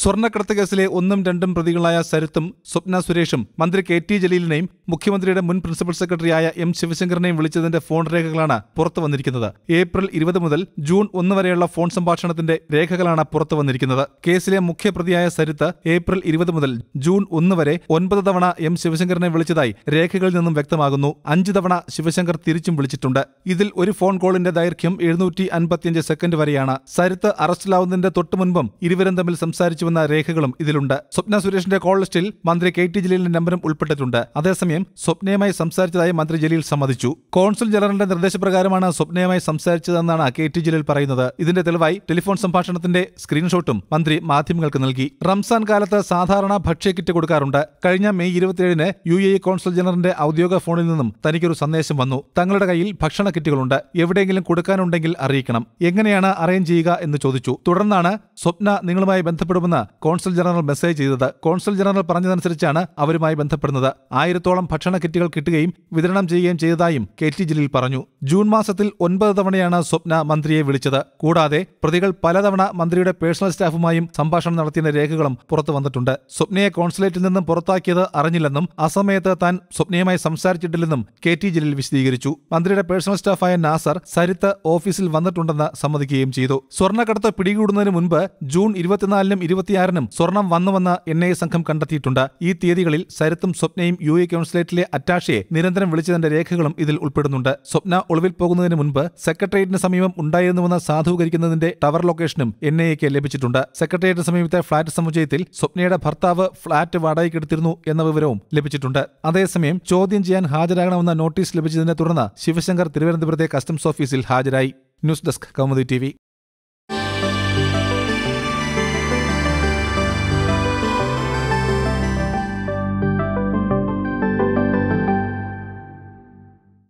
സ്വർണ്ണക്കടത്ത് കേസിലെ ഒന്നും രണ്ടും പ്രതികളായ സരിത്തും സ്വപ്ന സുരേഷും മന്ത്രി കെ ടി ജലീലിനെയും മുഖ്യമന്ത്രിയുടെ മുൻ പ്രിൻസിപ്പൽ സെക്രട്ടറിയായ എം ശിവശങ്കറിനെയും വിളിച്ചതിന്റെ ഫോൺ രേഖകളാണ് പുറത്തു വന്നിരിക്കുന്നത് ഏപ്രിൽ ഇരുപത് മുതൽ ജൂൺ ഒന്ന് വരെയുള്ള ഫോൺ സംഭാഷണത്തിന്റെ രേഖകളാണ് പുറത്തു വന്നിരിക്കുന്നത് കേസിലെ മുഖ്യപ്രതിയായ സരിത്ത് ഏപ്രിൽ ഇരുപത് മുതൽ ജൂൺ ഒന്ന് വരെ ഒൻപത് തവണ എം ശിവശങ്കറിനെ വിളിച്ചതായി രേഖകളിൽ നിന്നും വ്യക്തമാകുന്നു അഞ്ച് തവണ ശിവശങ്കർ തിരിച്ചും വിളിച്ചിട്ടുണ്ട് ഇതിൽ ഒരു ഫോൺ കോളിന്റെ ദൈർഘ്യം എഴുന്നൂറ്റി അൻപത്തിയഞ്ച് സെക്കൻഡ് വരെയാണ് സരിത്ത് അറസ്റ്റിലാവുന്നതിന്റെ തൊട്ടു മുൻപും ഇരുവരും തമ്മിൽ സംസാരിച്ചു നൽകിയെന്ന രേഖകളും ഇതിലുണ്ട് സ്വപ്ന സുരേഷിന്റെ കോൾ ലിസ്റ്റിൽ മന്ത്രി കെ ടി ജലീലിന്റെ നമ്പരും ഉൾപ്പെട്ടിട്ടുണ്ട് അതേസമയം സ്വപ്നയുമായി സംസാരിച്ചതായി മന്ത്രി ജലീൽ സമ്മതിച്ചു കോൺസുൽ ജനറലിന്റെ നിർദ്ദേശപ്രകാരമാണ് സ്വപ്നയുമായി സംസാരിച്ചതെന്നാണ് കെ ടി ജലീൽ പറയുന്നത് ഇതിന്റെ തെളിവായി ടെലിഫോൺ സംഭാഷണത്തിന്റെ സ്ക്രീൻഷോട്ടും മന്ത്രി മാധ്യമങ്ങൾക്ക് നൽകി റംസാൻ കാലത്ത് സാധാരണ ഭക്ഷ്യ കിറ്റ് കൊടുക്കാറുണ്ട് കഴിഞ്ഞ മെയ് ഇരുപത്തിയേഴിന് യു എ കോൺസുൽ ജനറലിന്റെ ഔദ്യോഗിക ഫോണിൽ നിന്നും തനിക്കൊരു സന്ദേശം വന്നു തങ്ങളുടെ കയ്യിൽ ഭക്ഷണ കിറ്റുകളുണ്ട് എവിടെയെങ്കിലും കൊടുക്കാനുണ്ടെങ്കിൽ അറിയിക്കണം എങ്ങനെയാണ് അറേഞ്ച് ചെയ്യുക എന്ന് ചോദിച്ചു തുടർന്നാണ് സ്വപ്ന നിങ്ങളുമായി ബന്ധപ്പെടുമെന്ന് കോൺസൽ ജനറൽ മെസ്സേജ് ചെയ്തത് കോൺസൽ ജനറൽ പറഞ്ഞതനുസരിച്ചാണ് അവരുമായി ബന്ധപ്പെടുന്നത് ആയിരത്തോളം ഭക്ഷണ കിറ്റുകൾ കിട്ടുകയും വിതരണം ചെയ്യുകയും ചെയ്തതായും കെ ടി ജലീൽ പറഞ്ഞു ജൂൺ മാസത്തിൽ ഒൻപത് തവണയാണ് സ്വപ്ന മന്ത്രിയെ വിളിച്ചത് കൂടാതെ പ്രതികൾ പലതവണ മന്ത്രിയുടെ പേഴ്സണൽ സ്റ്റാഫുമായും സംഭാഷണം നടത്തിയ രേഖകളും പുറത്തു വന്നിട്ടുണ്ട് സ്വപ്നയെ കോൺസുലേറ്റിൽ നിന്നും പുറത്താക്കിയത് അറിഞ്ഞില്ലെന്നും ആ സമയത്ത് താൻ സ്വപ്നയുമായി സംസാരിച്ചിട്ടില്ലെന്നും കെ ടി ജലീൽ വിശദീകരിച്ചു മന്ത്രിയുടെ പേഴ്സണൽ സ്റ്റാഫായ നാസർ സരിത്ത് ഓഫീസിൽ വന്നിട്ടുണ്ടെന്ന് സമ്മതിക്കുകയും ചെയ്തു സ്വർണ്ണക്കടത്ത് പിടികൂടുന്നതിന് മുൻപ് ജൂൺ ഇരുപത്തിനാലിനും ഇരുപത്തി ഇരുപത്തിയാറിനും സ്വർണം വന്നുവെന്ന് എൻ ഐ സംഘം കണ്ടെത്തിയിട്ടുണ്ട് ഈ തീയതികളിൽ സരത്തും സ്വപ്നയും യു എ കൌൺസിലേറ്റിലെ അറ്റാഷയെ നിരന്തരം വിളിച്ചതിന്റെ രേഖകളും ഇതിൽ ഉൾപ്പെടുന്നുണ്ട് സ്വപ്ന ഒളിവിൽ പോകുന്നതിന് മുൻപ് സെക്രട്ടേറിയറ്റിന് സമീപം ഉണ്ടായിരുന്നുവെന്ന് സാധൂകരിക്കുന്നതിന്റെ ടവർ ലൊക്കേഷനും എൻ എക്ക് ലഭിച്ചിട്ടുണ്ട് സെക്രട്ടേറിയറ്റിന് സമീപത്തെ ഫ്ളാറ്റ് സമുച്ചയത്തിൽ സ്വപ്നയുടെ ഭർത്താവ് ഫ്ളാറ്റ് വാടകയ്ക്കെടുത്തിരുന്നു എന്ന വിവരവും ലഭിച്ചിട്ടുണ്ട് അതേസമയം ചോദ്യം ചെയ്യാൻ ഹാജരാകണമെന്ന നോട്ടീസ് ലഭിച്ചതിനെ തുടർന്ന് ശിവശങ്കർ തിരുവനന്തപുരത്തെ കസ്റ്റംസ് ഓഫീസിൽ ഹാജരായി ന്യൂസ് ഡെസ്ക് കൗമുദി ടി